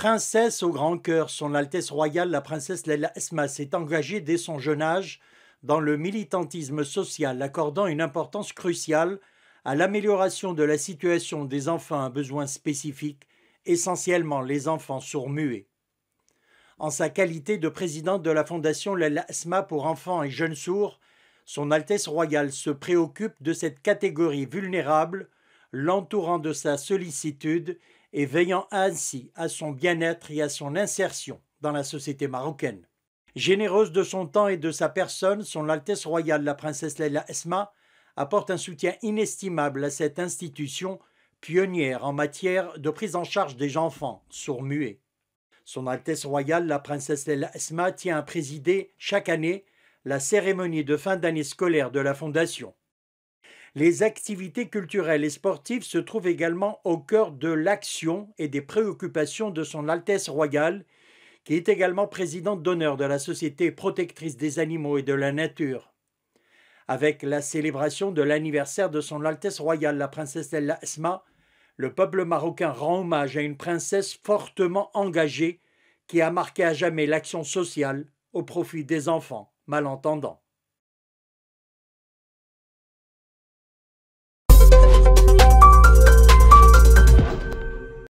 Princesse au grand cœur, son Altesse royale, la princesse Leila s'est engagée dès son jeune âge dans le militantisme social, accordant une importance cruciale à l'amélioration de la situation des enfants à besoins spécifiques, essentiellement les enfants sourds-muets. En sa qualité de présidente de la Fondation Asma pour enfants et jeunes sourds, Son Altesse royale se préoccupe de cette catégorie vulnérable l'entourant de sa sollicitude et veillant ainsi à son bien-être et à son insertion dans la société marocaine. Généreuse de son temps et de sa personne, son Altesse royale la princesse Leila Esma apporte un soutien inestimable à cette institution pionnière en matière de prise en charge des enfants sourds-muets. Son Altesse royale la princesse Leila Esma tient à présider chaque année la cérémonie de fin d'année scolaire de la Fondation. Les activités culturelles et sportives se trouvent également au cœur de l'action et des préoccupations de Son Altesse royale, qui est également présidente d'honneur de la Société protectrice des animaux et de la nature. Avec la célébration de l'anniversaire de Son Altesse royale, la princesse El Asma, le peuple marocain rend hommage à une princesse fortement engagée qui a marqué à jamais l'action sociale au profit des enfants malentendants.